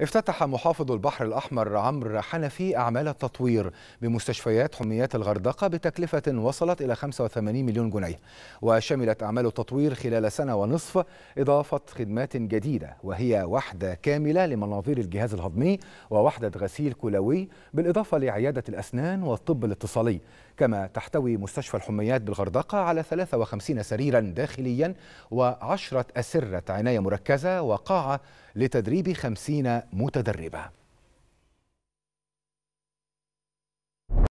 افتتح محافظ البحر الأحمر عمرو حنفي أعمال التطوير بمستشفيات حميات الغردقة بتكلفة وصلت إلى 85 مليون جنيه وشملت أعمال التطوير خلال سنة ونصف إضافة خدمات جديدة وهي وحدة كاملة لمناظير الجهاز الهضمي ووحدة غسيل كلوي بالإضافة لعيادة الأسنان والطب الاتصالي كما تحتوي مستشفى الحميات بالغردقة على 53 سريرا داخليا و10 أسرة عناية مركزة وقاعة لتدريب خمسين متدربة